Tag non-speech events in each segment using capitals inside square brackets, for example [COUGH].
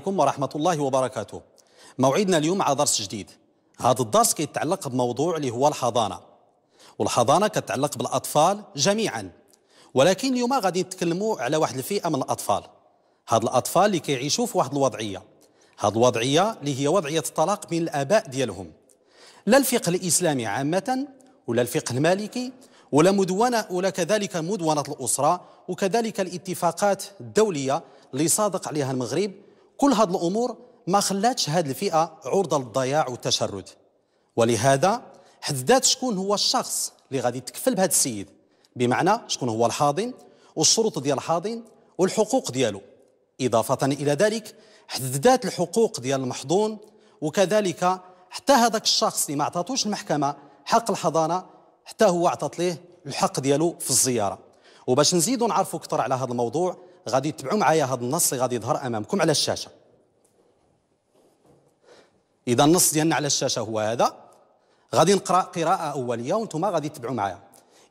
عليكم ورحمة الله وبركاته موعدنا اليوم على درس جديد هذا الدرس كيتعلق بموضوع اللي هو الحضانة والحضانة كتعلق بالأطفال جميعا ولكن اليوم غادي نتكلموا على واحد الفئة من الأطفال هاد الأطفال اللي كيعيشوا في واحد الوضعية هاد الوضعية اللي هي وضعية الطلاق بين الآباء ديالهم لا الفقه الإسلامي عامة ولا الفقه المالكي ولا مدونة ولا كذلك مدونة الأسرة وكذلك الاتفاقات الدولية اللي صادق عليها المغرب كل هذه الأمور ما خلاتش هذه الفئة عرضة للضياع والتشرد ولهذا حددت شكون هو الشخص اللي غادي يتكفل بهذا السيد بمعنى شكون هو الحاضن والشروط ديال الحاضن والحقوق ديالو إضافة إلى ذلك حددت الحقوق ديال المحضون وكذلك حتى هذاك الشخص اللي ما عطاتوش المحكمة حق الحضانة حتى هو عطات ليه الحق ديالو في الزيارة وباش نزيدو نعرفوا أكثر على هذا الموضوع غادي تتبعوا معايا هذا النص اللي غادي يظهر أمامكم على الشاشة اذا النص ديالنا على الشاشه هو هذا غادي نقرا قراءه اوليه وانتم غادي تتبعوا معايا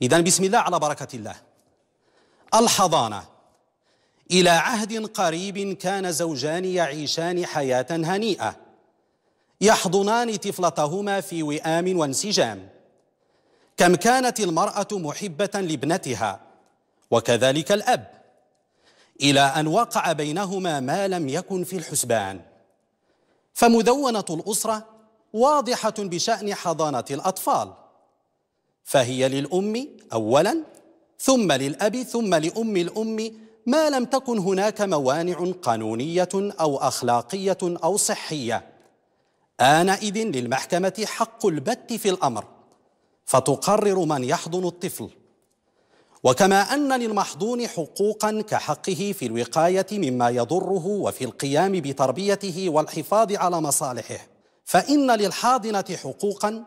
اذا بسم الله على بركه الله الحضانه الى عهد قريب كان زوجان يعيشان حياه هنيئه يحضنان طفلتهما في وئام وانسجام كم كانت المراه محبه لابنتها وكذلك الاب الى ان وقع بينهما ما لم يكن في الحسبان فمدونه الاسره واضحه بشان حضانه الاطفال فهي للام اولا ثم للاب ثم لام الام ما لم تكن هناك موانع قانونيه او اخلاقيه او صحيه انئذ للمحكمه حق البت في الامر فتقرر من يحضن الطفل وكما أن للمحضون حقوقا كحقه في الوقاية مما يضره وفي القيام بتربيته والحفاظ على مصالحه فإن للحاضنة حقوقا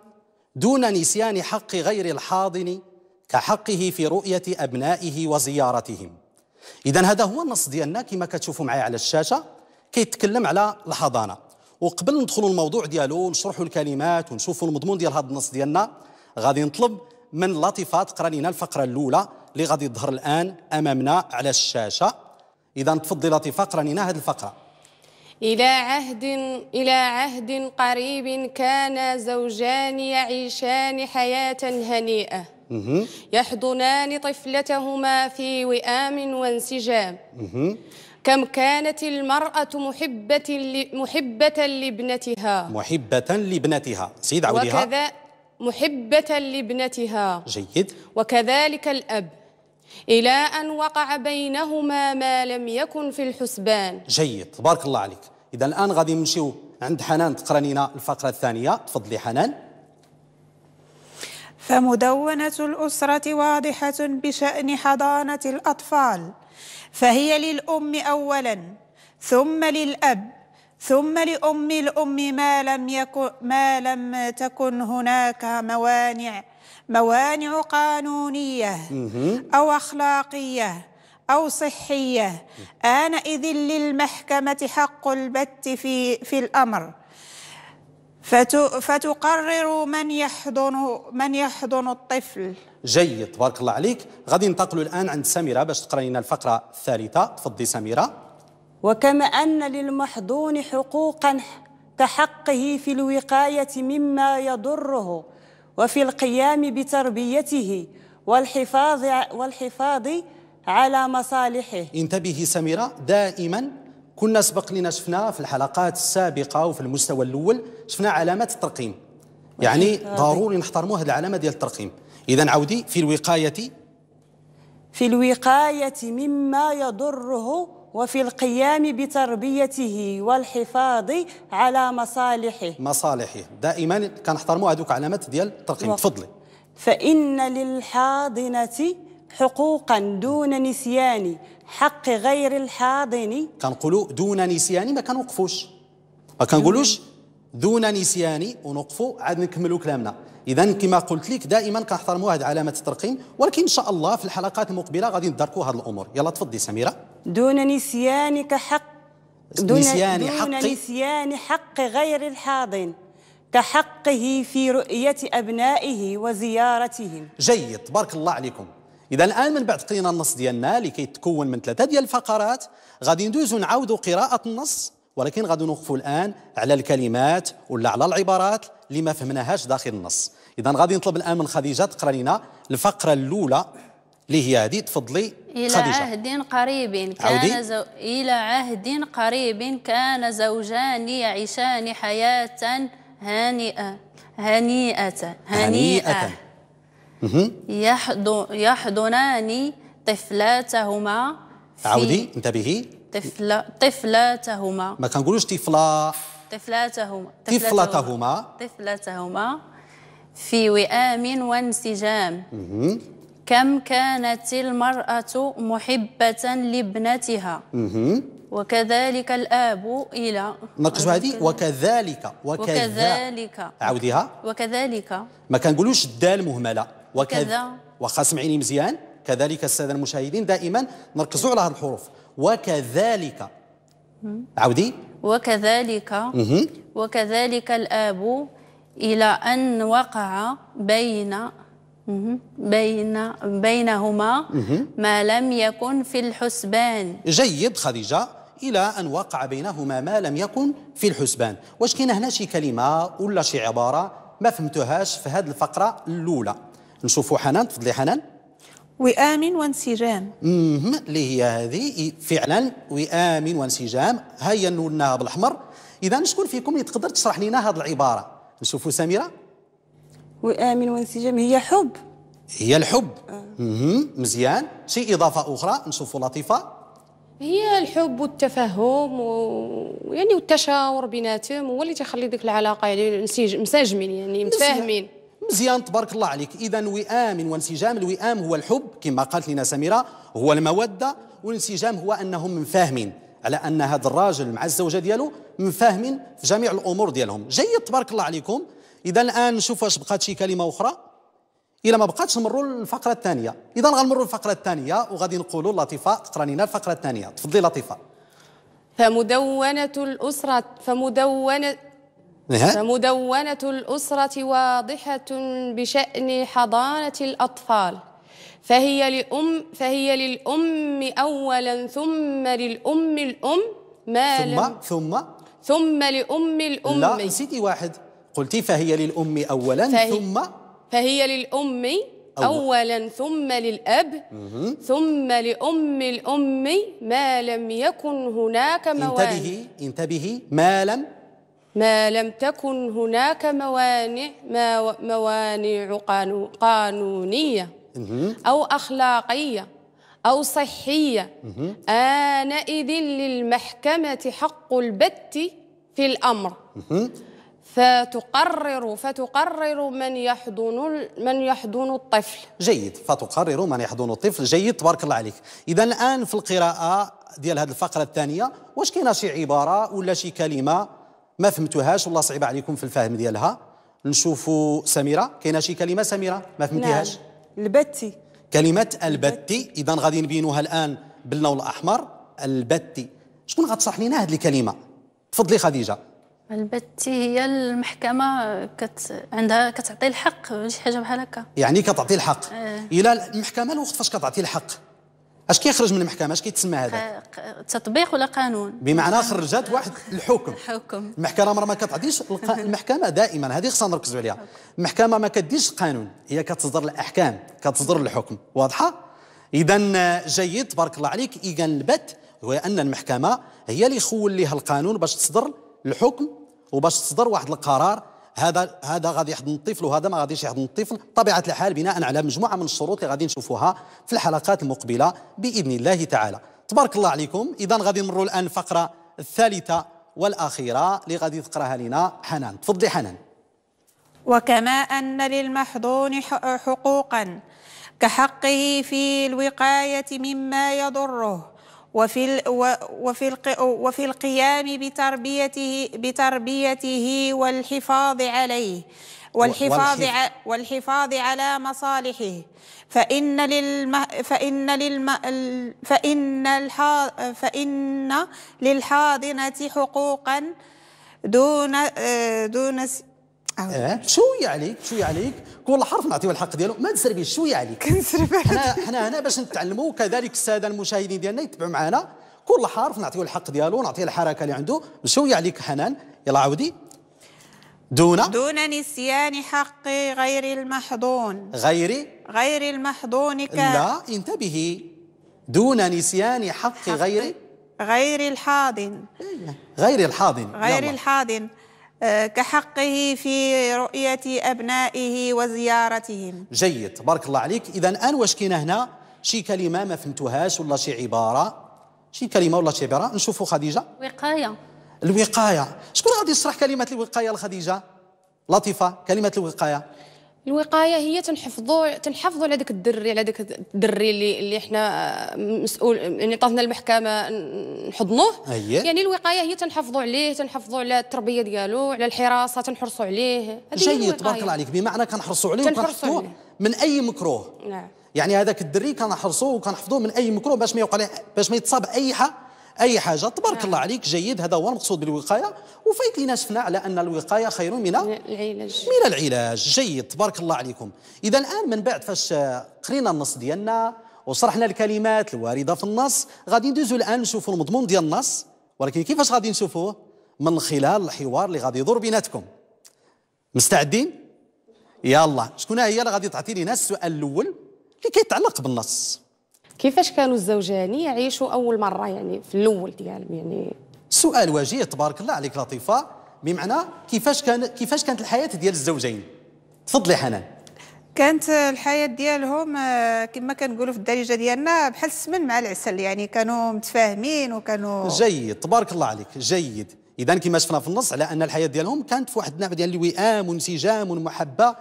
دون نسيان حق غير الحاضن كحقه في رؤية أبنائه وزيارتهم إذا هذا هو النص ديالنا كما كتشوفوا معايا على الشاشة كيتكلم على الحضانة وقبل ندخلوا الموضوع ديالو ونشرحوا الكلمات ونشوفوا المضمون ديال هذا النص ديالنا غادي نطلب من لطيفة تقرا لنا الفقرة الأولى اللي غادي يظهر الان امامنا على الشاشه اذا تفضلي فقره نينا هذه الفقره إلى عهد إلى عهد قريب كان زوجان يعيشان حياة هنيئة يحضنان طفلتهما في وئام وانسجام كم كانت المرأة محبة محبة لابنتها محبة لابنتها سيد عوديها وكذا محبة لابنتها جيد وكذلك الأب إلى أن وقع بينهما ما لم يكن في الحسبان جيد بارك الله عليك إذا الآن غادي نمشيو عند حنان تقرأ الفقرة الثانية تفضلي حنان فمدونة الأسرة واضحة بشأن حضانة الأطفال فهي للأم أولا ثم للأب ثم لأم الأم ما لم, يكن ما لم تكن هناك موانع موانع قانونية أو أخلاقية أو صحية آنئذ للمحكمة حق البت في, في الأمر فتقرر من يحضن من يحضن الطفل جيد بارك الله عليك غادي ننتقلوا الان عند سميره باش تقرا لنا الفقره الثالثه تفضلي سميره وكما ان للمحضون حقوقا كحقه في الوقايه مما يضره وفي القيام بتربيته والحفاظ والحفاظ على مصالحه انتبهي سميرة دائما كنا سبق لنا شفنا في الحلقات السابقة وفي المستوى الأول شفنا علامات الترقيم يعني ضروري نحترموا هذه العلامة ديال الترقيم إذا عودي في الوقاية في الوقاية مما يضره وفي القيام بتربيته والحفاظ على مصالحه مصالحه دائما كنحترموا هذوك علامات ديال الترقيم تفضلي فإن للحاضنة حقوقا دون نسيان حق غير الحاضن كنقولوا دون نسيان ما كنوقفوش ما كنقولوش دون نسيان ونوقفوا عاد نكملوا كلامنا اذا كما قلت لك دائما كنحترموا هذه علامه الترقيم ولكن ان شاء الله في الحلقات المقبله غادي ندركوا هذه الامور يلا تفضلي سميره دون نسيانك حق دون نسيان دون حقي نسيان حق غير الحاضن كحقه في رؤية أبنائه وزيارتهم جيد بارك الله عليكم إذا الآن من بعد قرينا النص ديالنا اللي كيتكون من ثلاثة ديال الفقرات غادي ندوزو نعاودوا قراءة النص ولكن غادي نوقفوا الآن على الكلمات ولا على العبارات اللي ما فهمناهاش داخل النص إذا غادي نطلب الآن من خديجة تقرا لنا الفقرة الأولى اللي هي هذه تفضلي إلى خديجة. عهد قريب كان زو... إلى عهد قريب كان زوجان يعيشان حياة هانئة هنيئة هنيئة, هنيئة. يحضنان طفلاتهما عودي انتبهي طفل طفلاتهما ما كنقولوش طفلا طفلاتهما طفلتهما طفلتهما في وئام وانسجام كم كانت المرأة محبة لابنتها وكذلك الآب إلى نقصوا هذه وكذلك وكذلك عاوديها وكذلك ما كنقولوش الدال مهملة وكذا وخا سمعيني مزيان كذلك السادة المشاهدين دائما نركزوا على هذه الحروف وكذلك عاودي وكذلك وكذلك الآب إلى أن وقع بين بين بينهما ما لم يكن في الحسبان جيد خديجة إلى أن وقع بينهما ما لم يكن في الحسبان واش كاين هنا شي كلمة ولا شي عبارة ما فهمتوهاش في هذه الفقرة الأولى نشوفوا حنان تفضلي حنان وئام وانسجام اللي هي هذه فعلا وئام وانسجام هيا نقولناها بالاحمر اذا شكون فيكم اللي تقدر تشرح لنا هذه العباره نشوفوا سميره وآمن وانسجام هي حب هي الحب آه. مزيان شي إضافة أخرى نشوفوا لطيفة هي الحب والتفهم ويعني والتشاور بيناتهم هو اللي تيخلي ديك العلاقه يعني مساجمين يعني متفاهمين مزيان تبارك الله عليك اذا وئام وانسجام الوئام هو الحب كما قالت لنا سميره هو الموده والانسجام هو انهم مفاهمين على ان هذا الراجل مع الزوجه ديالو مفاهمين في جميع الامور ديالهم جيد تبارك الله عليكم اذا الان نشوف واش بقات شي كلمه اخرى الى ما بقاتش نمروا للفقره الثانيه اذا غنمروا للفقره الثانيه وغادي نقولوا لطيفه تقرا لنا الفقره الثانيه تفضلي لطيفه فمدونة الأسرة فمدونة إيه. فمدونة الأسرة واضحة بشأن حضانة الأطفال فهي لأم فهي للأم أولا ثم للأم الأم ما ثم لم ثم ثم لأم الأم لا نسيتي واحد قلتي فهي للأم أولا فهي ثم فهي للأم أولا ثم للأب ثم لأم الأم ما لم يكن هناك موانع انتبهي انتبهي ما لم ما لم تكن هناك موانع ما موانع قانونية أو أخلاقية أو صحية آنئذ للمحكمة حق البت في الأمر فتقرر فتقرر من يحضن من يحضن الطفل جيد فتقرر من يحضن الطفل جيد تبارك الله عليك اذا الان في القراءه ديال هذه الفقره الثانيه واش كاينه شي عباره ولا شي كلمه ما فهمتوهاش والله صعيب عليكم في الفهم ديالها نشوفوا سميره كاينه شي كلمه سميره ما فهمتيهاش نعم. البتي كلمه البتي اذا غادي نبينوها الان باللون الاحمر البتي شكون غتصح لينا هذه الكلمه تفضلي خديجه البتي هي المحكمه كت... عندها كتعطي الحق شي حاجه بحال هكا يعني كتعطي الحق اه. الى المحكمه الوقت فاش كتعطي الحق اش كيخرج من المحكمه اش كيتسمى هذا آه، تطبيق ولا قانون بمعنى خرجت واحد الحكم الحكم المحكمه ما كتعطيش [LAUGHS] المحكمه دائما هذه خصنا نركزوا عليها المحكمه ما كديش قانون هي كتصدر الاحكام كتصدر الحكم واضحه اذا آه، جيد تبارك الله عليك اذا البت هو ان المحكمه هي اللي خول ليها القانون باش تصدر الحكم وباش تصدر واحد القرار هذا هذا غادي يحضن الطفل وهذا ما غاديش يحضن الطفل طبيعه الحال بناء على مجموعه من الشروط اللي غادي نشوفوها في الحلقات المقبله باذن الله تعالى تبارك الله عليكم اذا غادي نمروا الان الفقره الثالثه والاخيره اللي غادي تقراها لنا حنان تفضلي حنان وكما ان للمحضون حقوقا كحقه في الوقايه مما يضره وفي وفي وفي القيام بتربيته بتربيته والحفاظ عليه والحفاظ والحفاظ على مصالحه فإن للم فإن للم فإن فإن للحاضنة حقوقا دون دون أه. إيه؟ شوية عليك شوية يعني؟ عليك كل حرف نعطيه الحق ديالو ما تسربيش شوية يعني؟ عليك [LAUGHS] كنسرب حنا حنا هنا باش نتعلموا كذلك السادة المشاهدين ديالنا يتبعوا معنا كل حرف نعطيه الحق ديالو نعطيه الحركة اللي عنده شوية يعني عليك حنان يلا عاودي دون دون نسيان حق غير المحضون غير غير المحضون ك لا انتبهي دون نسيان حق, حق غير غير الحاضن إيه، غير الحاضن غير الحاضن آه، كحقه في رؤية أبنائه وزيارتهم جيد بارك الله عليك إذا الآن واش كاين هنا شي كلمة ما فهمتوهاش ولا شي عبارة شي كلمة ولا شي عبارة نشوفوا خديجة وقاية الوقاية شكون غادي يشرح كلمة الوقاية لخديجة لطيفة كلمة الوقاية الوقايه هي تنحفظوا تنحفظوا على ذاك الدري على ذاك الدري اللي اللي حنا مسؤول يعني طاتنا المحكمه نحضنوه يعني الوقايه هي تنحفظوا عليه تنحفظوا على التربيه ديالو على الحراسه تنحرصوا عليه جيد تبارك الله عليك بمعنى كنحرصوا عليه وكنحفظوا من اي مكروه نعم يعني هذاك الدري كنحرصوه وكنحفظوه من اي مكروه باش ما يوقع باش ما يتصاب اي حاجه اي حاجه تبارك الله نعم. عليك جيد هذا هو المقصود بالوقايه وفايت لينا شفنا على ان الوقايه خير من العلاج من العلاج جيد تبارك الله عليكم اذا الان من بعد فاش قرينا النص ديالنا وشرحنا الكلمات الوارده في النص غادي ندوزو الان نشوفوا المضمون ديال النص ولكن كيفاش غادي نشوفوه من خلال الحوار اللي غادي يدور بيناتكم مستعدين يلا شكون هي اللي غادي تعطي لينا السؤال الاول اللي كيتعلق بالنص كيفاش كانوا الزوجان يعيشوا اول مره يعني في الاول ديالهم يعني سؤال وجيه تبارك الله عليك لطيفه بمعنى كيفاش كان كيفاش كانت الحياه ديال الزوجين تفضلي حنان كانت الحياه ديالهم آه، كما كنقولوا في الدارجه ديالنا بحال السمن مع العسل يعني كانوا متفاهمين وكانوا جيد تبارك الله عليك جيد اذا كما شفنا في النص على ان الحياه ديالهم كانت في واحد النوع ديال الوئام وانسجام ومحبه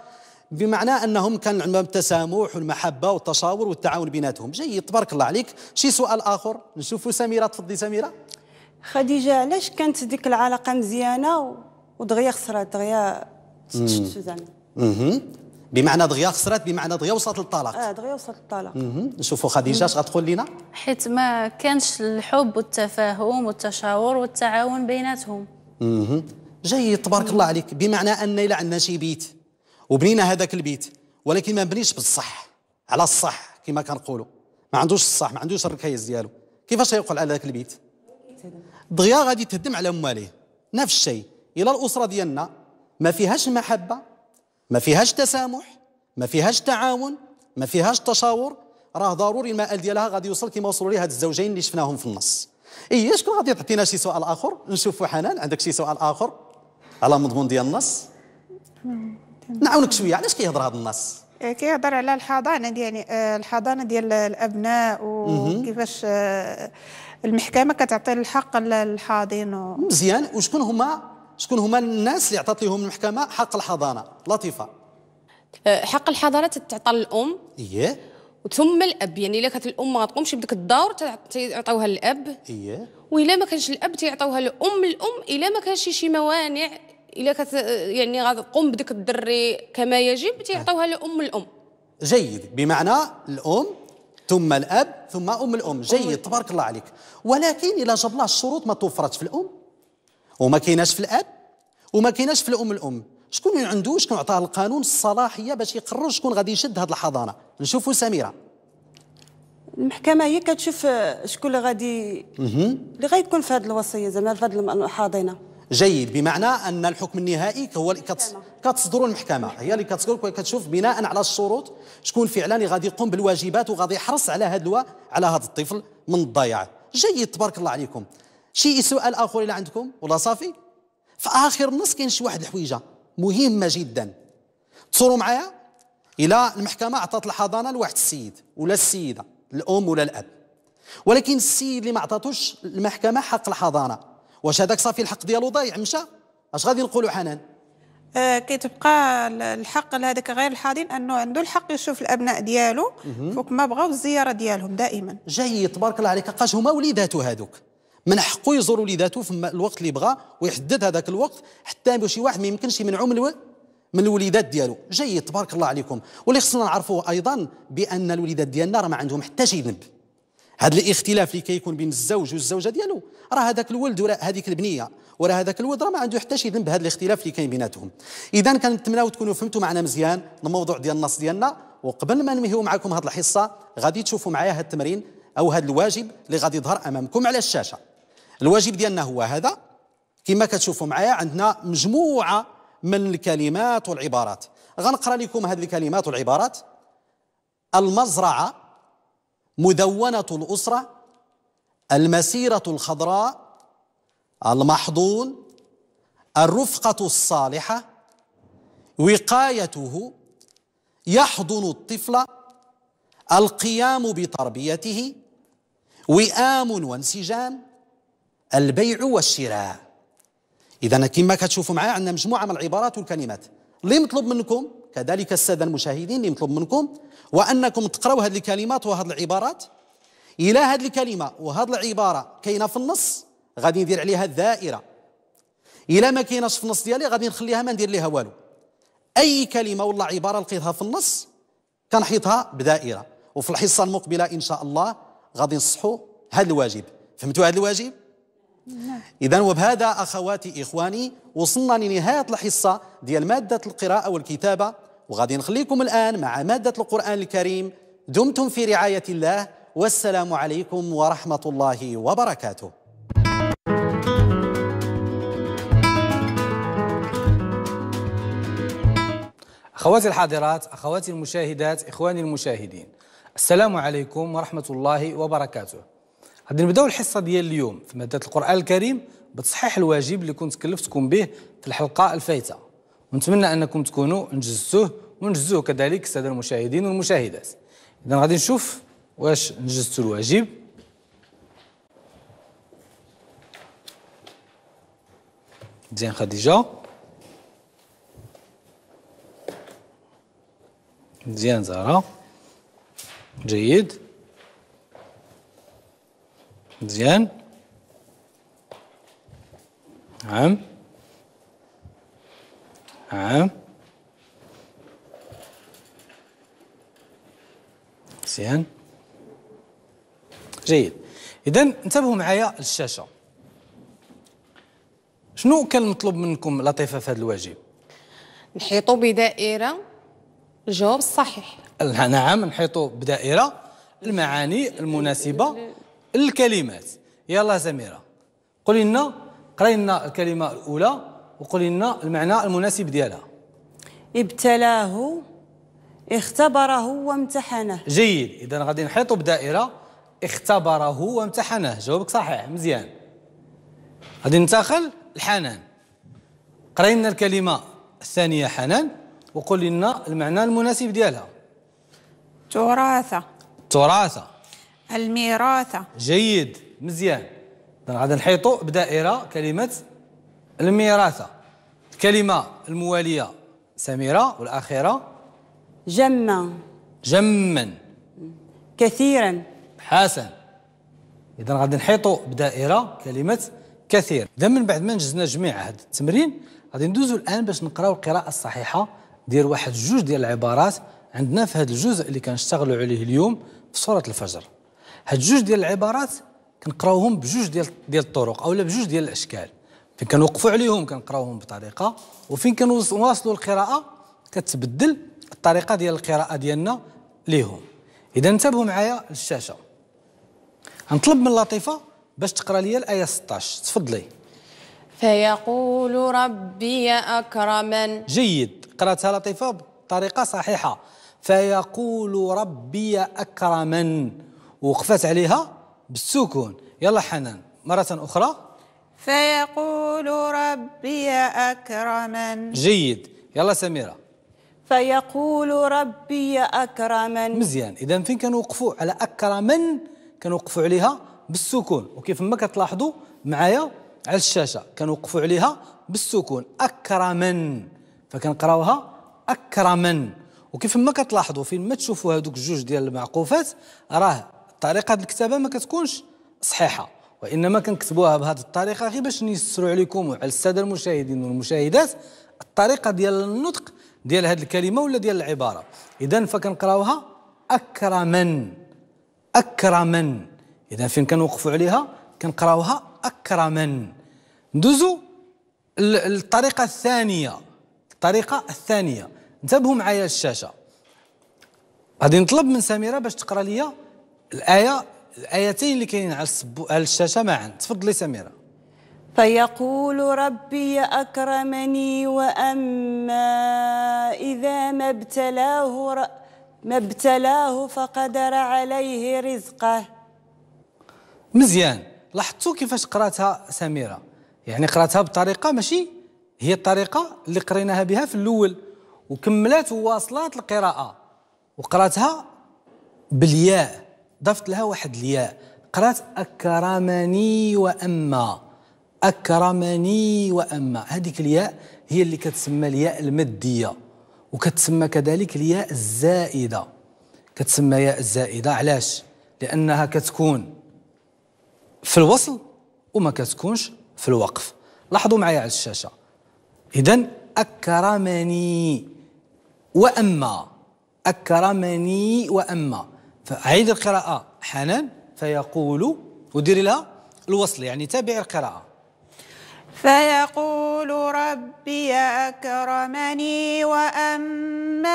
بمعنى انهم كان عندهم التسامح والمحبه والتشاور والتعاون بيناتهم جيد تبارك الله عليك شي سؤال اخر نشوفوا سميره تفضلي سميره خديجه علاش كانت ديك العلاقه مزيانه ودغيا خسرات دغيا تشتت زعما بمعنى دغيا خسرات بمعنى دغيا وصلت للطلاق اه دغيا وصلت للطلاق نشوفوا خديجه اش غتقول لنا حيت ما كانش الحب والتفاهم والتشاور والتعاون بيناتهم اها جيد تبارك الله عليك بمعنى ان الا عندنا شي بيت وبنينا هذاك البيت ولكن ما بنيش بالصح على الصح كما كنقولوا ما عندوش الصح ما عندوش الركايز ديالو كيفاش يوقع على ذاك البيت دغيا غادي تهدم على مواليه نفس الشيء الى الاسره ديالنا ما فيهاش محبه ما فيهاش تسامح ما فيهاش تعاون ما فيهاش تشاور راه ضروري المآل ديالها غادي يوصل كما وصلوا ليه هاد الزوجين اللي شفناهم في النص اي شكون غادي تعطينا شي سؤال اخر نشوفوا حنان عندك شي سؤال اخر على مضمون ديال النص نعم. نعاونك شويه علاش كيهضر هذا النص آه، كيهضر على الحضانه ديال آه، الحضانه ديال الابناء وكيفاش آه، المحكمه كتعطي الحق للحاضن و... مزيان وشكون هما شكون هما الناس اللي عطات لهم المحكمه حق الحضانه لطيفه حق الحضانه تتعطى للام اييه ثم الاب يعني الا كانت الام ما تقومش بدك الدور تيعطيوها للاب اييه والا ما كانش الاب تيعطيوها للام الام الا ما كانش شي موانع الا كت يعني غتقوم بدك الدري كما يجب تيعطيوها لام الام جيد بمعنى الام ثم الاب ثم ام الام جيد تبارك الله عليك ولكن الا جاب الله الشروط ما توفرت في الام وما كايناش في الاب وما كايناش في الام الام شكون اللي عنده شكون عطاه القانون الصلاحيه باش يقرر شكون غادي يشد هذه الحضانه نشوفوا سميره المحكمه هي كتشوف شكون اللي غادي اللي غادي يكون في هذه الوصيه زعما في هذه الحاضنه جيد بمعنى ان الحكم النهائي هو اللي كتصدر المحكمه هي اللي كتصدر كتشوف بناء على الشروط شكون فعلا اللي غادي يقوم بالواجبات وغادي يحرص على هذا على هذا الطفل من الضياع جيد تبارك الله عليكم شي سؤال اخر الى عندكم ولا صافي في اخر النص كاين شي واحد الحويجه مهمه جدا تصوروا معايا الى المحكمه عطات الحضانه لواحد السيد ولا السيده الام ولا الاب ولكن السيد اللي ما عطاتوش المحكمه حق الحضانه واش هذاك صافي الحق ديالو ضايع مشى اش غادي نقولوا حنان آه كيتبقى الحق لهذاك غير الحاضن انه عنده الحق يشوف الابناء ديالو فوق ما بغاو الزياره ديالهم دائما جيد تبارك الله عليك قاش هما وليداتو هذوك من حقه يزور وليداتو في الوقت اللي بغا ويحدد هذاك الوقت حتى شي واحد ما يمكنش يمنعو من من الوليدات ديالو جيد تبارك الله عليكم واللي خصنا نعرفوه ايضا بان الوليدات ديالنا راه ما عندهم حتى شي ذنب هذا الاختلاف اللي كيكون بين الزوج والزوجه ديالو راه هذاك الولد وراه هذيك البنيه وراه هذاك الولد راه ما عنده حتى شي ذنب هذا الاختلاف اللي كاين بيناتهم اذا كنتمناو تكونوا فهمتوا معنا مزيان الموضوع ديال النص ديالنا وقبل ما ننهيو معكم هذه الحصه غادي تشوفوا معايا هذا التمرين او هذا الواجب اللي غادي يظهر امامكم على الشاشه الواجب ديالنا هو هذا كما كتشوفوا معايا عندنا مجموعه من الكلمات والعبارات غنقرا لكم هذه الكلمات والعبارات المزرعه مدونة الأسرة المسيرة الخضراء المحضون الرفقة الصالحة وقايته يحضن الطفل القيام بتربيته وئام وانسجام البيع والشراء إذا كما كتشوفوا معايا عندنا مجموعة من العبارات والكلمات اللي نطلب منكم كذلك السادة المشاهدين اللي نطلب منكم وأنكم تقرأوا هذه الكلمات وهذه العبارات إلى هذه الكلمة وهذه العبارة كاينة في النص غادي ندير عليها الدائرة إلى ما كايناش في النص ديالي غادي نخليها ما ندير ليها والو أي كلمة ولا عبارة لقيتها في النص كنحيطها بدائرة وفي الحصة المقبلة إن شاء الله غادي نصحوا هذا الواجب فهمتوا هذا الواجب؟ نعم. إذا وبهذا أخواتي إخواني وصلنا لنهاية الحصة ديال مادة القراءة والكتابة وغادي نخليكم الآن مع مادة القرآن الكريم دمتم في رعاية الله والسلام عليكم ورحمة الله وبركاته أخواتي الحاضرات أخواتي المشاهدات إخواني المشاهدين السلام عليكم ورحمة الله وبركاته غادي نبداو الحصة ديال اليوم في مادة القرآن الكريم بتصحيح الواجب اللي كنت كلفتكم به في الحلقة الفايتة ونتمنى انكم تكونوا نجزتوه ونجزوه كذلك الساده المشاهدين والمشاهدات اذا غادي نشوف واش نجزتوا الواجب مزيان خديجه مزيان زهره جيد مزيان نعم نعم زين جيد اذا انتبهوا معايا للشاشه شنو كان المطلوب منكم لطيفه في هذا الواجب نحيطوا بدائره الجواب الصحيح نعم نحيطوا بدائره المعاني المناسبه للكلمات يلا سميره قولي لنا قري لنا الكلمه الاولى وقولي لنا المعنى المناسب ديالها ابتلاه اختبره وامتحنه جيد اذا غادي نحيطوا بدائره اختبره وامتحنه جوابك صحيح مزيان غادي ننتقل الحنان قرأ لنا الكلمه الثانيه حنان وقولي لنا المعنى المناسب ديالها تراثة تراثة الميراثة جيد مزيان غادي نحيطوا بدائره كلمه الميراثة كلمة الموالية سميرة والأخيرة جما جما كثيرا حسن إذا غادي نحيطوا بدائرة كلمة كثير إذا من بعد ما نجزنا جميع هذا التمرين غادي ندوزو الآن باش نقراو القراءة الصحيحة ديال واحد جوج ديال العبارات عندنا في هذا الجزء اللي كنشتغلوا عليه اليوم في سورة الفجر هاد جوج ديال العبارات كنقراوهم بجوج ديال ديال الطرق أولا بجوج ديال الأشكال فين كنوقفوا عليهم كنقراوهم بطريقه وفين كنواصلوا القراءه كتبدل الطريقه ديال القراءه ديالنا ليهم اذا انتبهوا معايا للشاشه غنطلب من لطيفه باش تقرا لي الايه 16 تفضلي فيقول ربي اكرمن جيد قراتها لطيفه بطريقه صحيحه فيقول ربي اكرمن وقفت عليها بالسكون يلا حنان مره اخرى فيقول ربي أكرمن جيد يلا سميرة فيقول ربي أكرمن مزيان إذا فين كانوا وقفوا على أكرمن كانوا وقفوا عليها بالسكون وكيف ما كتلاحظوا معايا على الشاشة كانوا وقفوا عليها بالسكون أكرمن فكنقراوها أكرمن وكيف ما كتلاحظوا فين ما تشوفوا هذوك الجوج ديال المعقوفات راه طريقة الكتابة ما كتكونش صحيحة وانما كنكتبوها بهذه الطريقه غير باش نيسروا عليكم وعلى الساده المشاهدين والمشاهدات الطريقه ديال النطق ديال هذه الكلمه ولا ديال العباره اذا فكنقراوها اكرما اكرما اذا فين كنوقفوا عليها كنقراوها اكرما ندوزو الطريقه الثانيه الطريقه الثانيه انتبهوا معايا الشاشه غادي نطلب من سميره باش تقرا لي الايه الايتين اللي كاينين على السبو على الشاشه معا تفضلي سميره فيقول ربي اكرمني واما اذا ما ابتلاه ر... ما ابتلاه فقدر عليه رزقه مزيان لاحظتوا كيفاش قراتها سميره يعني قراتها بطريقه ماشي هي الطريقه اللي قريناها بها في الاول وكملات وواصلات القراءه وقراتها بالياء ضفت لها واحد الياء قرات اكرمني واما اكرمني واما هذيك الياء هي اللي كتسمى الياء المديه وكتسمى كذلك الياء الزائده كتسمى ياء الزائده علاش لانها كتكون في الوصل وما كتكونش في الوقف لاحظوا معايا على الشاشه اذا اكرمني واما اكرمني واما فعيد القراءة حنان فيقول ودير لها الوصل يعني تابع القراءة فيقول ربي أكرمني وأما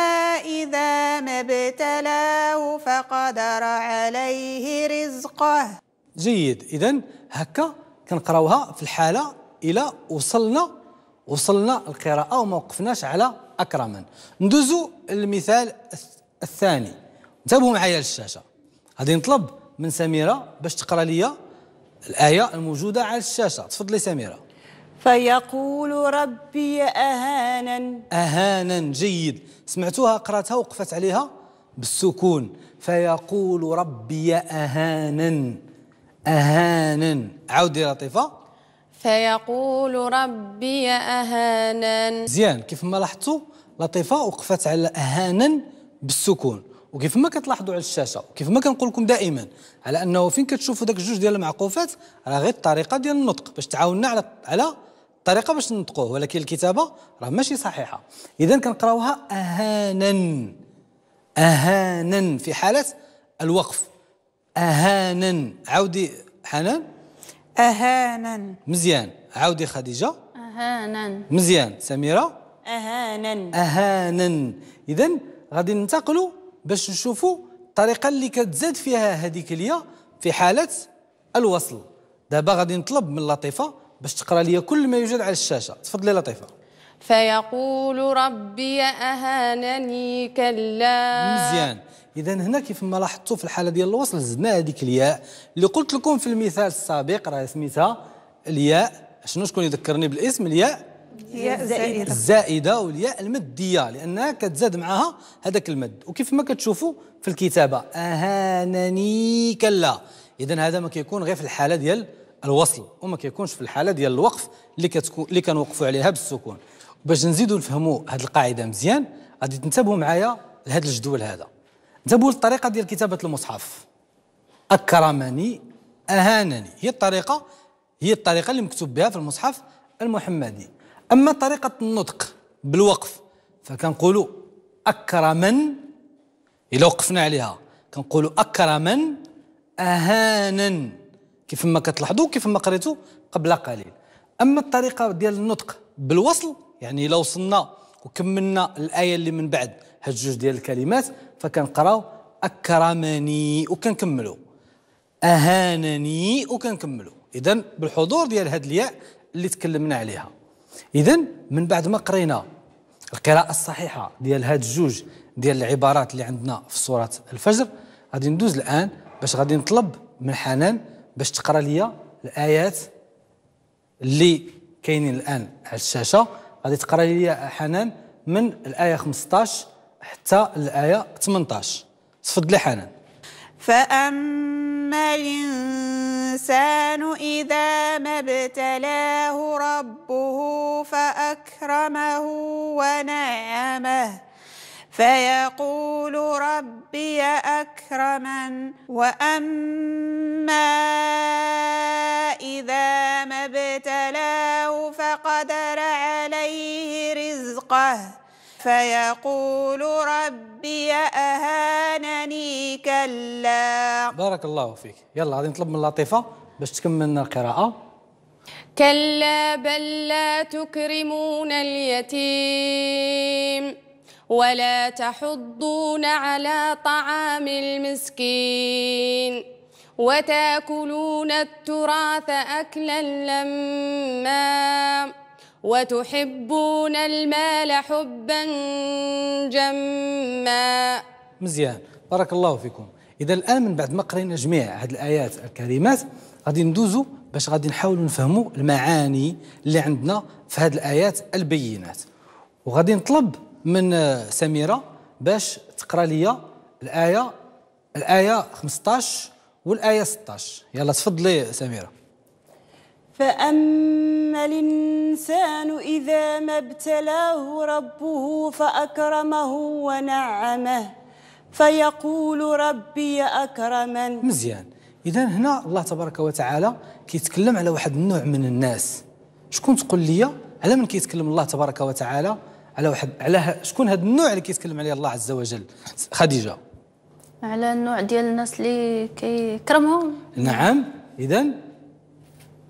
إذا ما ابتلاه فقدر عليه رزقه جيد إذا هكا كنقراوها في الحالة إلى وصلنا وصلنا القراءة وما وقفناش على أكرما ندوزو المثال الثاني انتبهوا معايا للشاشه غادي نطلب من سميره باش تقرا لي الايه الموجوده على الشاشه تفضلي سميره فيقول ربي اهانا اهانا جيد سمعتوها قراتها وقفت عليها بالسكون فيقول ربي اهانا اهانا عاودي لطيفه فيقول ربي أهانا مزيان كيف ما لاحظتوا لطيفة وقفت على أهانا بالسكون وكيف ما كتلاحظوا على الشاشه وكيف ما كنقول لكم دائما على انه فين كتشوفوا داك الجوج ديال المعقوفات راه غير الطريقه ديال النطق باش تعاوننا على على الطريقه باش ننطقوه ولكن الكتابه راه ماشي صحيحه اذا كنقراوها اهانا اهانا في حاله الوقف اهانا عاودي حنان اهانا مزيان عاودي خديجه اهانا مزيان سميره اهانا اهانا اذا غادي ننتقلوا باش نشوفوا الطريقه اللي كتزاد فيها هذيك ليا في حاله الوصل دابا غادي نطلب من لطيفه باش تقرا لي كل ما يوجد على الشاشه تفضلي لطيفه فيقول ربي اهانني كلا مزيان اذا هنا كيف ما لاحظتوا في الحاله ديال الوصل زدنا هذيك الياء اللي قلت لكم في المثال السابق راه سميتها الياء شنو شكون يذكرني بالاسم الياء الزائده الزائده والياء المديه لانها كتزاد معها هذاك المد وكيف ما كتشوفوا في الكتابه اهانني كلا اذا هذا ما كيكون غير في الحاله ديال الوصل وما كيكونش في الحاله ديال الوقف اللي كتكون اللي كنوقفوا عليها بالسكون باش نزيدوا نفهموا هذه القاعده مزيان غادي تنتبهوا معايا لهذا الجدول هذا انتبهوا للطريقه ديال كتابه المصحف اكرمني اهانني هي الطريقه هي الطريقه اللي مكتوب بها في المصحف المحمدي أما طريقة النطق بالوقف فكنقولوا أكرما الى وقفنا عليها كنقولوا أكرما أهانا كيف ما كتلاحظوا كيف ما قريتوا قبل قليل أما الطريقة ديال النطق بالوصل يعني لو وصلنا وكملنا الآية اللي من بعد هاد جوج ديال الكلمات فكنقراو أكرمني وكنكملوا أهانني وكنكملوا إذا بالحضور ديال هاد الياء اللي تكلمنا عليها اذا من بعد ما قرينا القراءه الصحيحه ديال هاد الجوج ديال العبارات اللي عندنا في سوره الفجر غادي ندوز الان باش غادي نطلب من حنان باش تقرا لي الايات اللي كاينين الان على الشاشه غادي تقرا لي حنان من الايه 15 حتى الايه 18 تفضلي حنان فاما الانسان اذا ما ابتلاه ربه أكرمه ونعمه فيقول ربي أكرمن وأما إذا ما ابتلاه فقدر عليه رزقه فيقول ربي أهانني كلا بارك الله فيك يلا غادي نطلب من لطيفة باش تكمل القراءة كلا بل لا تكرمون اليتيم ولا تحضون على طعام المسكين وتاكلون التراث أكلا لما وتحبون المال حبا جما مزيان بارك الله فيكم إذا الآن من بعد ما قرينا جميع هذه الآيات الكريمات غادي ندوزو باش غادي نحاولوا نفهموا المعاني اللي عندنا في هذه الايات البينات وغادي نطلب من آه، سميره باش تقرا لي الايه الايه 15 والايه 16 يلا تفضلي سميره فأما الإنسان إذا ما ابتلاه ربه فأكرمه ونعمه فيقول ربي أكرمن مزيان اذا هنا الله تبارك وتعالى كيتكلم على واحد النوع من الناس شكون تقول لي على من كيتكلم الله تبارك وتعالى على واحد على شكون هذا النوع اللي كيتكلم عليه الله عز وجل خديجه على النوع ديال الناس اللي كيكرمهم نعم اذا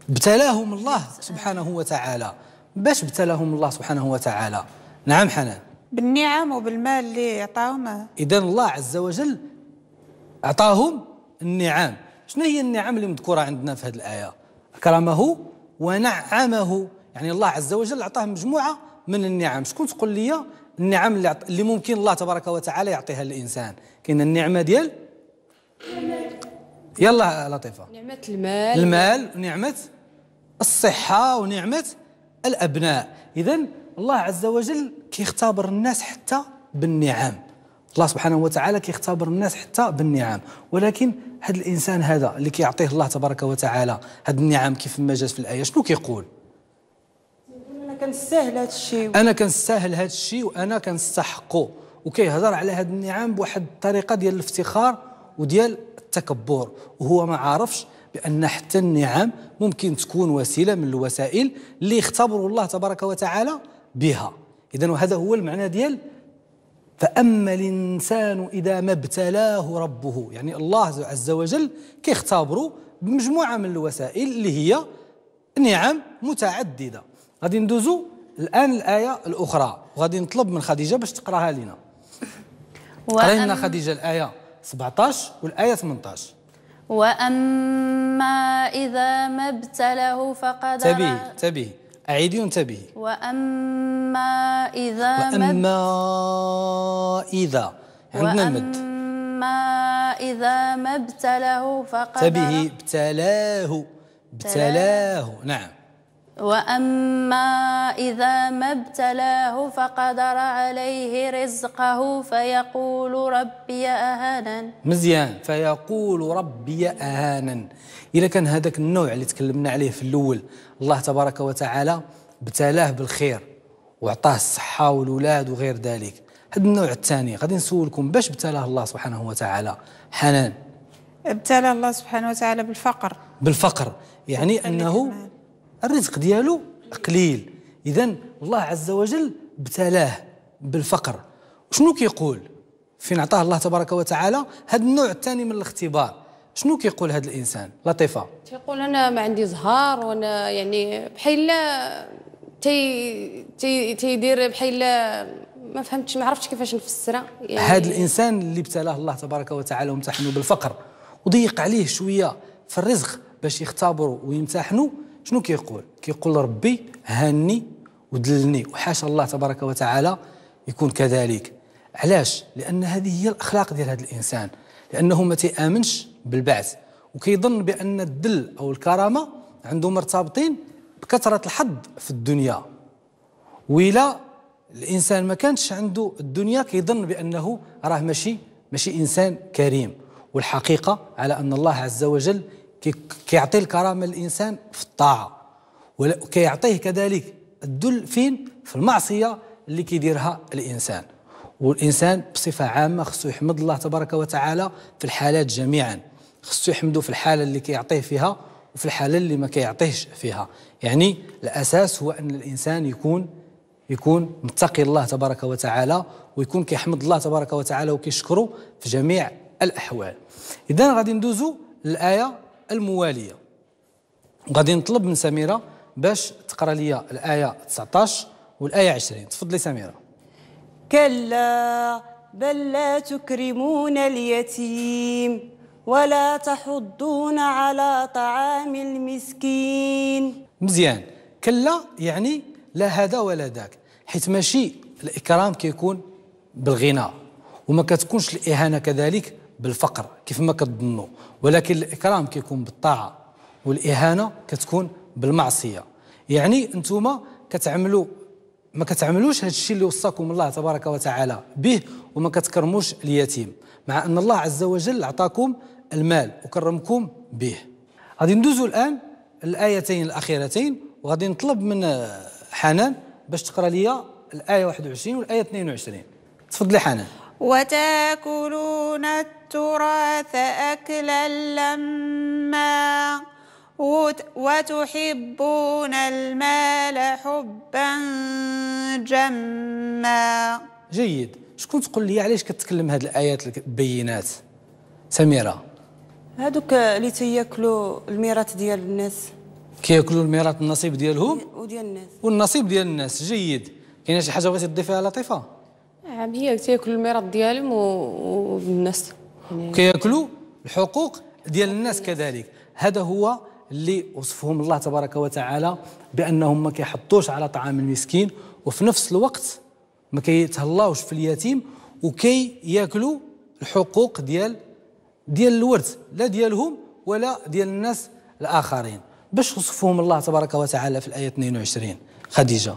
ابتلاهم الله سبحانه وتعالى باش ابتلاهم الله سبحانه وتعالى نعم حنان بالنعم وبالمال اللي عطاهم اذا الله عز وجل عطاهم النعم شنو هي النعم اللي مذكورة عندنا في هذه الآية أكرمه ونعمه يعني الله عز وجل أعطاه مجموعة من النعم شكون تقول لي النعم اللي, اللي ممكن الله تبارك وتعالى يعطيها للإنسان كاين النعمة ديال يلا لطيفة نعمة المال المال ونعمة الصحة ونعمة الأبناء إذا الله عز وجل كيختبر الناس حتى بالنعم الله سبحانه وتعالى كيختبر الناس حتى بالنعم ولكن هذا الانسان هذا اللي كيعطيه الله تبارك وتعالى هذا النعم كيف ما جات في الايه شنو كيقول انا كنستاهل هذا الشيء انا كنستاهل هذا الشيء وانا كنستحقه وكيهضر على هذا النعم بواحد الطريقه ديال الافتخار وديال التكبر وهو ما عارفش بان حتى النعم ممكن تكون وسيله من الوسائل اللي يختبر الله تبارك وتعالى بها اذا وهذا هو المعنى ديال فأما الإنسان إذا ما ابتلاه ربه يعني الله عز وجل كيختبره بمجموعة من الوسائل اللي هي نعم متعددة غادي ندوزو الآن الآية الأخرى وغادي نطلب من خديجة باش تقراها لنا قرينا لنا خديجة الآية 17 والآية 18 وأما إذا ما ابتلاه فقدر تبيه تبيه أعيدي وانتبهي وأما إذا وأما إذا عندنا المد وأما إذا ما ابتلاه فقدر انتبهي ابتلاه ابتلاه نعم وأما إذا ما ابتلاه فقدر عليه رزقه فيقول ربي أهانن مزيان فيقول ربي أهانن إذا كان هذاك النوع اللي تكلمنا عليه في الأول الله تبارك وتعالى ابتلاه بالخير وعطاه الصحة والولاد وغير ذلك هذا النوع الثاني غادي نسولكم باش ابتلاه الله سبحانه وتعالى حنان ابتلى الله سبحانه وتعالى بالفقر بالفقر يعني انه الرزق ديالو قليل اذا الله عز وجل ابتلاه بالفقر شنو كيقول فين عطاه الله تبارك وتعالى هذا النوع الثاني من الاختبار شنو كيقول هذا الانسان لطيفه تيقول انا ما عندي زهار وانا يعني بحال تي تي تيدير بحال ما فهمتش ما عرفتش كيفاش نفسرها يعني هذا الانسان اللي ابتلاه الله تبارك وتعالى وامتحنه بالفقر وضيق عليه شويه في الرزق باش يختبروا ويمتحنوا شنو كيقول كيقول ربي هاني ودلني وحاشا الله تبارك وتعالى يكون كذلك علاش لان هذه هي الاخلاق ديال هذا الانسان لانه ما تيامنش بالبعث وكيظن بان الدل او الكرامه عندهم مرتبطين بكثره الحظ في الدنيا ولا الانسان ما كانش عنده الدنيا كيظن بانه راه ماشي ماشي انسان كريم والحقيقه على ان الله عز وجل كيعطي الكرامه للانسان في الطاعه وكيعطيه كذلك الدل فين في المعصيه اللي كيديرها الانسان والانسان بصفه عامه خصو يحمد الله تبارك وتعالى في الحالات جميعا خصو يحمدو في الحاله اللي كيعطيه فيها وفي الحاله اللي ما كيعطيهش فيها يعني الاساس هو ان الانسان يكون يكون متقي الله تبارك وتعالى ويكون كيحمد الله تبارك وتعالى وكيشكره في جميع الاحوال اذا غادي ندوزو للايه المواليه وغادي نطلب من سميره باش تقرا لي الايه 19 والايه 20 تفضلي سميره كلا بل لا تكرمون اليتيم ولا تحضون على طعام المسكين مزيان كلا يعني لا هذا ولا ذاك حيت ماشي الاكرام كيكون بالغنى وما كتكونش الاهانه كذلك بالفقر كيف ما كتظنوا ولكن الاكرام كيكون بالطاعه والاهانه كتكون بالمعصيه يعني انتم كتعملوا ما كتعملوش هذا الشيء اللي وصاكم الله تبارك وتعالى به وما كتكرموش اليتيم مع ان الله عز وجل عطاكم المال وكرمكم به غادي ندوزوا الآن الآيتين الأخيرتين وغادي نطلب من آه، حنان باش تقرأ لي الآية 21 والآية 22 تفضلي حنان وتاكلون التراث أكلا لما وتحبون المال حبا جما جيد شكون تقول لي علاش كتكلم هذه الآيات البينات سميرة هادوك اللي تياكلوا الميراث ديال الناس كياكلوا الميراث النصيب ديالهم وديال الناس والنصيب ديال الناس جيد كاينه شي حاجه بغيتي تضيفيها لطيفه نعم هي تياكلوا الميراث ديالهم والناس كياكلوا الحقوق ديال الناس كذلك هذا هو اللي وصفهم الله تبارك وتعالى بانهم ما كيحطوش على طعام المسكين وفي نفس الوقت ما كيتهلاوش في اليتيم وكي ياكلوا الحقوق ديال ديال الورث لا ديالهم ولا ديال الناس الاخرين باش وصفهم الله تبارك وتعالى في الايه 22 خديجه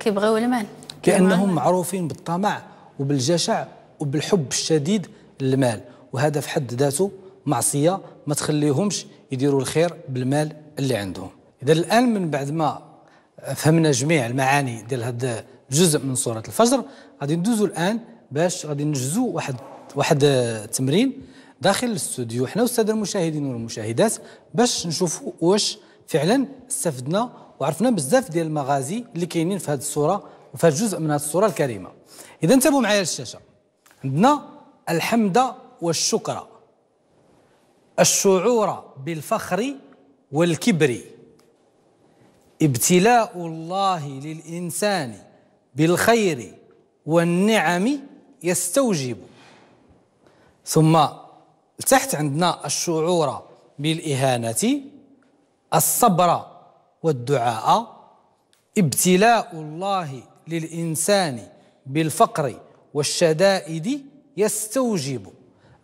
كيبغيو المال كانهم معروفين بالطمع وبالجشع وبالحب الشديد للمال وهذا في حد ذاته معصيه ما تخليهمش يديروا الخير بالمال اللي عندهم اذا الان من بعد ما فهمنا جميع المعاني ديال هذا جزء من سوره الفجر غادي ندوزوا الان باش غادي نجزو واحد واحد التمرين داخل الاستوديو حنا والساده المشاهدين والمشاهدات باش نشوفوا واش فعلا استفدنا وعرفنا بزاف ديال المغازي اللي كاينين في هذه الصوره وفي هذا الجزء من هذه الصوره الكريمه اذا انتبهوا معايا للشاشه عندنا الحمد والشكر الشعور بالفخر والكبر ابتلاء الله للانسان بالخير والنعم يستوجب ثم تحت عندنا الشعور بالإهانة الصبر والدعاء ابتلاء الله للإنسان بالفقر والشدائد يستوجب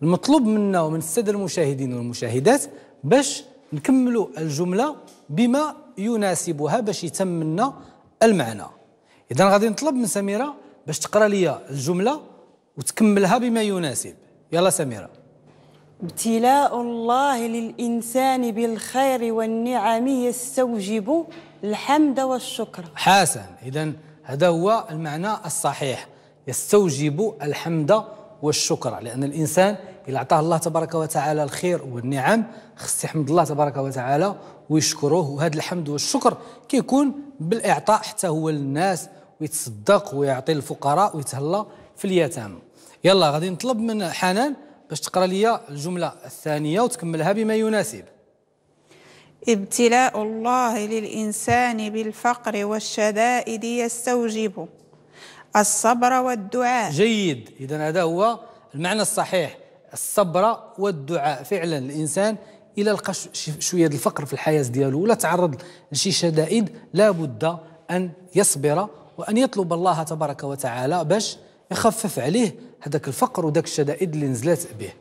المطلوب منا ومن السادة المشاهدين والمشاهدات باش نكملوا الجملة بما يناسبها باش يتم لنا المعنى إذا غادي نطلب من سميرة باش تقرا لي الجملة وتكملها بما يناسب يلا سميرة ابتلاء الله للإنسان بالخير والنعم يستوجب الحمد والشكر حسن إذا هذا هو المعنى الصحيح يستوجب الحمد والشكر لأن الإنسان إلا أعطاه الله تبارك وتعالى الخير والنعم خص يحمد الله تبارك وتعالى ويشكروه وهذا الحمد والشكر كيكون بالإعطاء حتى هو للناس ويتصدق ويعطي الفقراء ويتهلا في اليتامى يلا غادي نطلب من حنان باش تقرا لي الجمله الثانيه وتكملها بما يناسب ابتلاء الله للإنسان بالفقر والشدائد يستوجب الصبر والدعاء جيد إذا هذا هو المعنى الصحيح الصبر والدعاء فعلا الإنسان إلى لقى شوية الفقر في الحياة ديالو ولا تعرض لشي شدائد لابد أن يصبر وأن يطلب الله تبارك وتعالى باش يخفف عليه هذاك الفقر وذاك الشدائد اللي نزلت به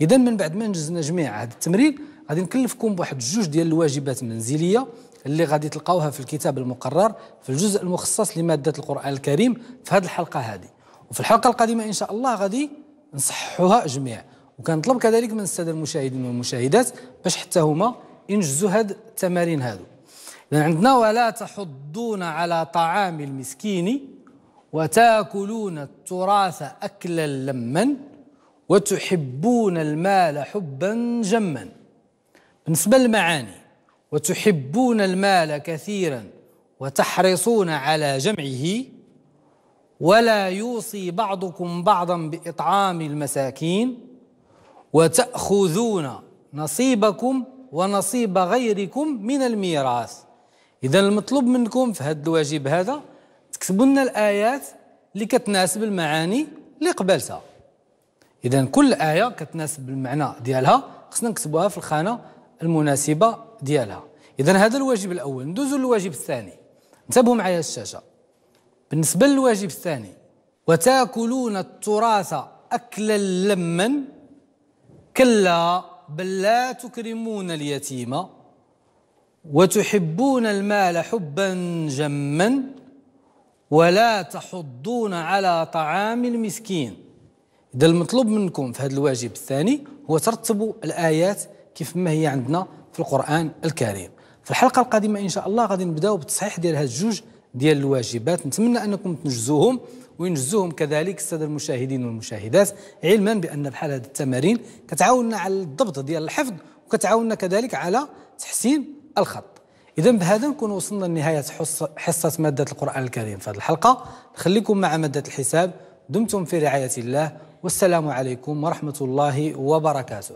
اذا من بعد ما نجزنا جميع هذا التمرين غادي نكلفكم بواحد جوج ديال الواجبات المنزليه اللي غادي تلقاوها في الكتاب المقرر في الجزء المخصص لماده القران الكريم في هذه الحلقه هذه وفي الحلقه القادمه ان شاء الله غادي نصححوها جميع وكنطلب كذلك من الساده المشاهدين والمشاهدات باش حتى هما ينجزوا هاد التمارين هادو لان عندنا ولا تحضون على طعام المسكين وتاكلون التراث أكلا لما وتحبون المال حبا جما بالنسبة للمعاني وتحبون المال كثيرا وتحرصون على جمعه ولا يوصي بعضكم بعضا بإطعام المساكين وتأخذون نصيبكم ونصيب غيركم من الميراث إذا المطلوب منكم في هذا الواجب هذا تكتبوا لنا الآيات اللي كتناسب المعاني اللي قبلتها إذا كل آية كتناسب المعنى ديالها خصنا نكتبوها في الخانة المناسبة ديالها إذا هذا الواجب الأول ندوزو للواجب الثاني انتبهوا معايا الشاشة بالنسبة للواجب الثاني وتاكلون التراث أكلا لما كلا بل لا تكرمون اليتيم وتحبون المال حبا جما ولا تحضون على طعام المسكين إذا المطلوب منكم في هذا الواجب الثاني هو ترتبوا الآيات كيف ما هي عندنا في القرآن الكريم في الحلقة القادمة إن شاء الله غادي نبداو بالتصحيح ديال هاد الجوج ديال الواجبات نتمنى أنكم تنجزوهم وينجزوهم كذلك الساده المشاهدين والمشاهدات علما بان بحال هذه التمارين كتعاوننا على الضبط ديال الحفظ وكتعاوننا كذلك على تحسين الخط اذا بهذا نكون وصلنا لنهايه حصه ماده القران الكريم في هذه الحلقه نخليكم مع ماده الحساب دمتم في رعايه الله والسلام عليكم ورحمه الله وبركاته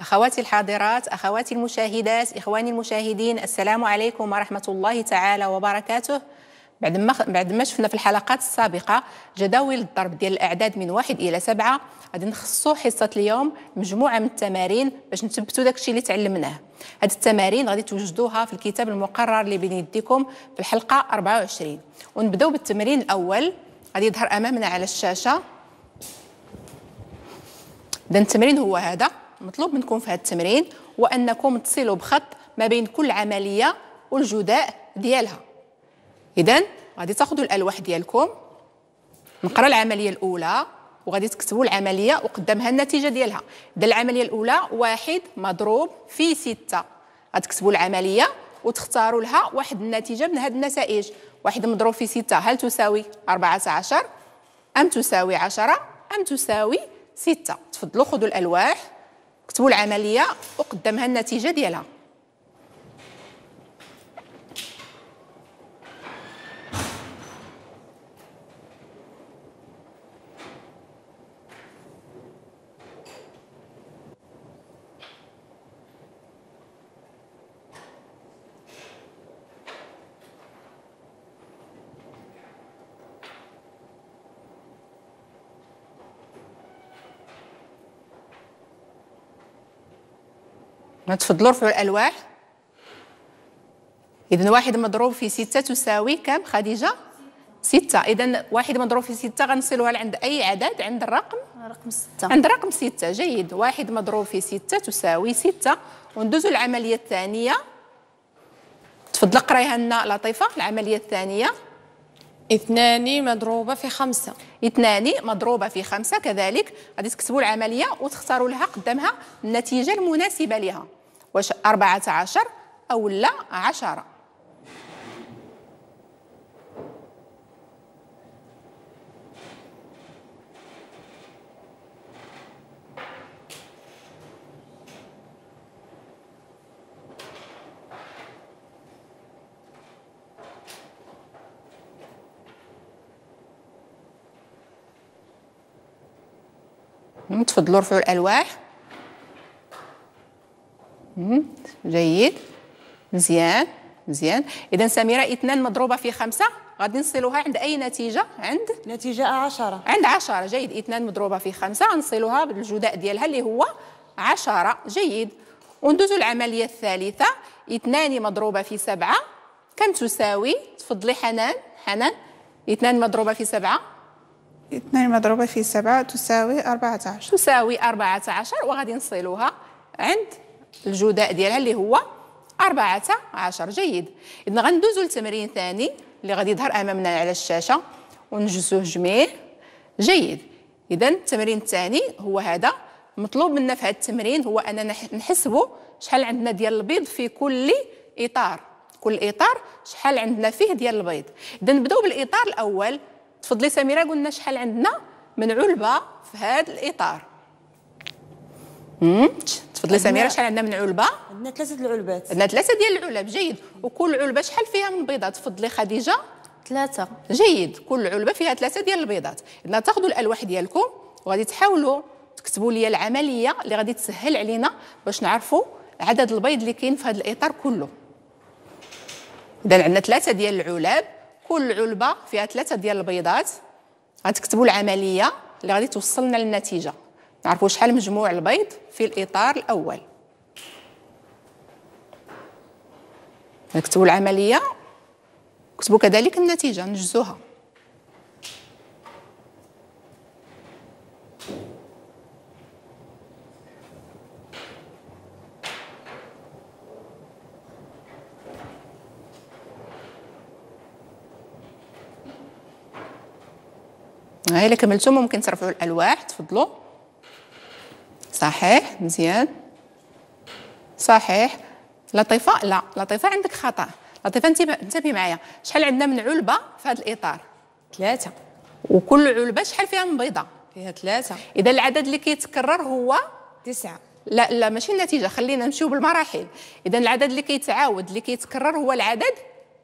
أخواتي الحاضرات أخواتي المشاهدات إخواني المشاهدين السلام عليكم ورحمة الله تعالى وبركاته بعد ما بعد ما شفنا في الحلقات السابقه جداول الضرب ديال الاعداد من واحد الى سبعه غادي نخصو حصه اليوم مجموعه من التمارين باش نثبتوا داكشي اللي تعلمناه هاد التمارين غادي توجدوها في الكتاب المقرر اللي بين يديكم في الحلقه 24 ونبداو بالتمرين الاول غادي يظهر امامنا على الشاشه اذا التمرين هو هذا مطلوب منكم في هذا التمرين هو انكم تصلوا بخط ما بين كل عمليه والجداء ديالها اذا غادي تاخذوا الالواح ديالكم نقرا العمليه الاولى وغادي تكتبوا العمليه وقدامها النتيجه ديالها اذا العمليه الاولى واحد مضروب في ستة غتكتبوا العمليه وتختاروا لها واحد النتيجه من هاد النتائج واحد مضروب في ستة هل تساوي 14 ام تساوي 10 ام تساوي ستة تفضلوا خذوا الالواح اكتبوا العمليه وقدامها النتيجه ديالها ما تفضلوا رفعوا الالواح اذا واحد مضروب في ستة تساوي كم خديجه ستة إذا واحد مضروب في ستة غنصلوها عند أي عدد عند الرقم رقم ستة عند رقم ستة جيد واحد مضروب في ستة تساوي ستة وندوزو العملية الثانية تفضل قرايها لنا لطيفة العملية الثانية اثنان مضروبة في خمسة اثنان مضروبة في خمسة كذلك غادي تكتبوا العملية وتختاروا لها قدامها النتيجة المناسبة لها واش 14 أو لا 10 تفضلوا رفعوا الالواح جيد مزيان مزيان اذا سميره اثنان مضروبه في خمسه غادي نصلوها عند اي نتيجه عند نتيجه 10 عند 10 جيد اثنان مضروبه في خمسه غنصلوها بالجداء ديالها اللي هو 10 جيد وندوزو العمليه الثالثه اثنان مضروبه في سبعه كم تساوي تفضلي حنان حنان اثنان مضروبه في سبعه 2 مضروبة في 7 تساوي 14 تساوي 14 وغادي نصلوها عند الجداء ديالها اللي هو 14 جيد إذن غندوزو لتمرين ثاني اللي غادي يظهر أمامنا على الشاشة ونجزوه جميع جيد إذا التمرين الثاني هو هذا مطلوب منا في هذا التمرين هو أننا نحسبو شحال عندنا ديال البيض في كل إطار كل إطار شحال عندنا فيه ديال البيض إذا نبداو بالإطار الأول تفضلي سميره قلنا شحال عندنا من علبه في هذا الاطار تفضلي سميره شحال عندنا من علبه عندنا ثلاثه العلبات عندنا ثلاثه ديال العلب جيد وكل علبه شحال فيها من بيضه تفضلي خديجه ثلاثه جيد كل علبه فيها ثلاثه ديال البيضات اذا تاخذوا الالواح ديالكم وغادي تحاولوا تكتبوا لي العمليه اللي غادي تسهل علينا باش نعرفوا عدد البيض اللي كاين في هذا الاطار كله اذا عندنا ثلاثه ديال العلب كل علبه فيها ثلاثه ديال البيضات غتكتبوا العمليه اللي غادي توصلنا للنتيجه نعرفوا شحال مجموع البيض في الاطار الاول نكتبوا العمليه نكتبوا كذلك النتيجه نجزوها هاي اللي كملتو ممكن ترفعوا الالواح تفضلوا صحيح مزيان صحيح لطيفه لا لطيفه عندك خطا لطيفه انتبهي معايا شحال عندنا من علبه في هذا الاطار ثلاثه وكل علبه شحال فيها من بيضه فيها ثلاثه اذا العدد اللي كيتكرر هو تسعه لا لا ماشي النتيجه خلينا نمشيو بالمراحل اذا العدد اللي كيتعاود اللي كيتكرر هو العدد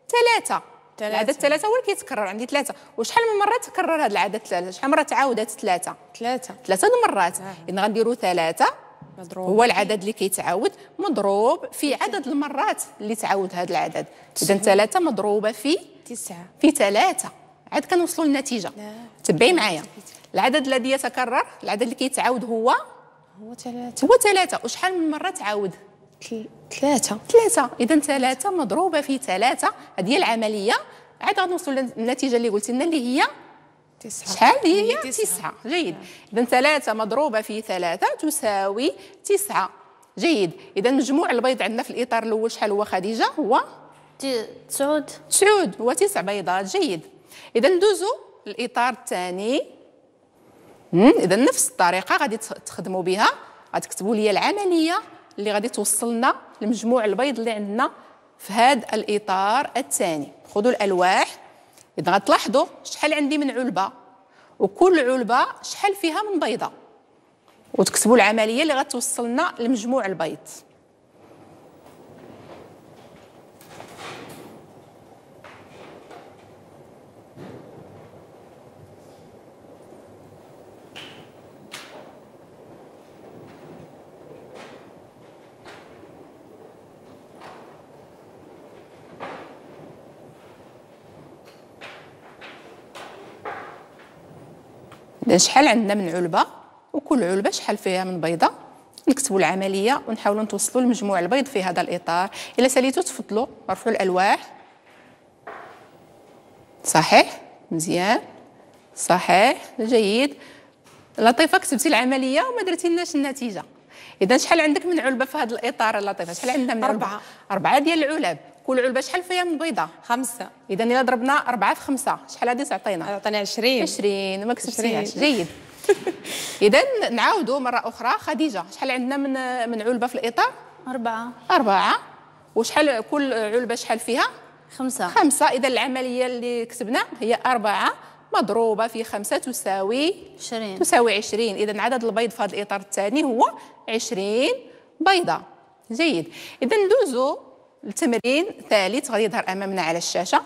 ثلاثه العدد ثلاثة هو اللي كيتكرر عندي ثلاثة وشحال من مرة تكرر هذا العدد ثلاثة شحال مرة تعاودت ثلاثة ثلاثة ثلاثة المرات إذا آه. غنديروا ثلاثة مضروب هو العدد اللي كيتعاود مضروب في عدد المرات اللي تعاود هذا العدد اذا ثلاثه مضروبه في تسعه في ثلاثه عاد كنوصلوا للنتيجه تبعي معايا العدد الذي يتكرر العدد اللي كيتعاود هو هو ثلاثه هو ثلاثه وشحال من مره تعاود ثلاثة ثلاثة إذا ثلاثة مضروبة في ثلاثة هذه هي العملية عاد غنوصلوا للنتيجة اللي قلت لنا اللي هي تسعة شحال هي تسعة, تسعة. جيد إذا ثلاثة مضروبة في ثلاثة تساوي تسعة جيد إذا مجموع البيض عندنا في الإطار الأول شحال هو خديجة هو تسعود تسعود هو تسع بيضات جيد إذا ندوزو الإطار الثاني إذا نفس الطريقة غادي تخدموا بها غتكتبوا لي العملية اللي غادي توصلنا لمجموع البيض اللي عندنا في هذا الاطار الثاني خذوا الالواح اذا غتلاحظوا شحال عندي من علبه وكل علبه شحال فيها من بيضه وتكتبوا العمليه اللي غتوصلنا لمجموع البيض إذا شحال عندنا من علبة وكل علبة شحال فيها من بيضة نكتبوا العملية ونحاولوا نتوصلوا لمجموع البيض في هذا الإطار إلا ساليتو تفضلوا رفعوا الألواح صحيح مزيان صحيح جيد لطيفة كتبتي العملية وما درتي لناش النتيجة إذا شحال عندك من علبة في هذا الإطار لطيفة شحال عندنا من أربعة أربعة ديال العلب والعلبه شحال فيها من بيضه خمسه اذا الا ضربنا اربعه في خمسه شحال هذه تعطينا تعطينا 20 20 ما كسبتيهاش جيد [LAUGHS] اذا نعاودوا مره اخرى خديجه شحال عندنا من من علبه في الاطار اربعه اربعه وشحال كل علبه شحال فيها خمسه خمسه اذا العمليه اللي كسبنا هي اربعه مضروبه في خمسه تساوي 20 تساوي 20 اذا عدد البيض في هذا الاطار الثاني هو 20 بيضه جيد اذا ندوزو التمرين الثالث غادي يظهر امامنا على الشاشه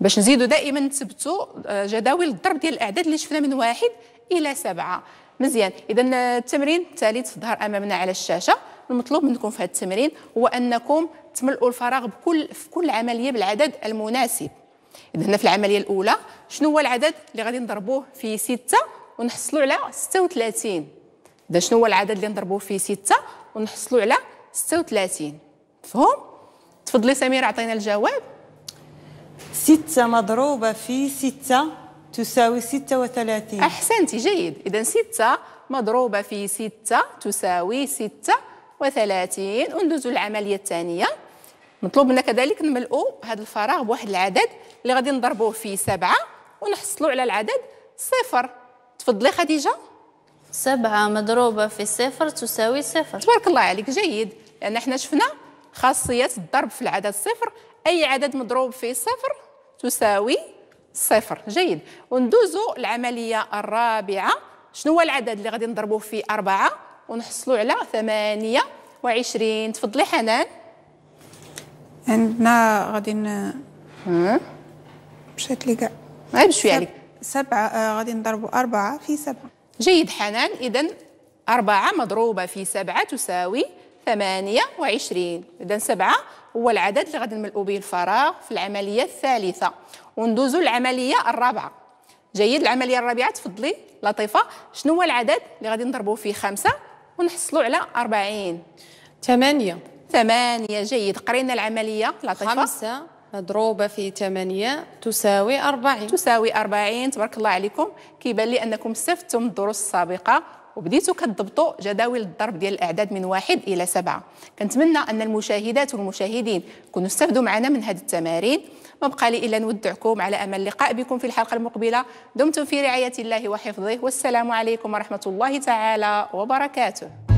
باش نزيدوا دائما نثبتوا آه، جداول الضرب ديال الاعداد اللي شفنا من واحد الى سبعه مزيان اذا التمرين الثالث ظهر امامنا على الشاشه المطلوب منكم في هذا التمرين هو انكم تملؤوا الفراغ بكل في كل عمليه بالعدد المناسب اذا هنا في العمليه الاولى شنو هو العدد اللي غادي نضربوه في ستة ونحصلوا على 36 اذا شنو هو العدد اللي نضربوه في ستة ونحصلوا على 36 مفهوم تفضلي سمير عطينا الجواب ستة مضروبة في ستة تساوي ستة وثلاثين أحسنتي جيد إذا ستة مضروبة في ستة تساوي ستة وثلاثين وندوزو العملية الثانية مطلوب منا كذلك نملؤوا هذا الفراغ بواحد العدد اللي غادي نضربوه في سبعة ونحصلوا على العدد صفر تفضلي خديجة سبعة مضروبة في صفر تساوي صفر تبارك الله عليك جيد لأن احنا شفنا خاصية الضرب في العدد صفر أي عدد مضروب في صفر تساوي صفر جيد وندوزو العملية الرابعة شنو هو العدد اللي غادي نضربوه في أربعة ونحصلوا على ثمانية وعشرين تفضلي حنان عندنا غادي مشات لي كاع غير بشوية عليك سبعة آه غادي نضربوا أربعة في سبعة جيد حنان إذا أربعة مضروبة في سبعة تساوي 28 إذا سبعة هو العدد اللي غادي نملؤ به الفراغ في العملية الثالثة وندوزو للعملية الرابعة جيد العملية الرابعة تفضلي لطيفة شنو هو العدد اللي غادي نضربو فيه خمسة ونحصلوا على 40 ثمانية ثمانية جيد قرينا العملية لطيفة خمسة مضروبة في 8 تساوي 40 تساوي 40 تبارك الله عليكم كيبان لي أنكم استفدتم الدروس السابقة وبديتو كتضبطوا جداول الضرب ديال الاعداد من واحد الى سبعه كنتمنى ان المشاهدات والمشاهدين يكونوا استفدوا معنا من هذه التمارين ما بقى لي الا نودعكم على امل اللقاء بكم في الحلقه المقبله دمتم في رعايه الله وحفظه والسلام عليكم ورحمه الله تعالى وبركاته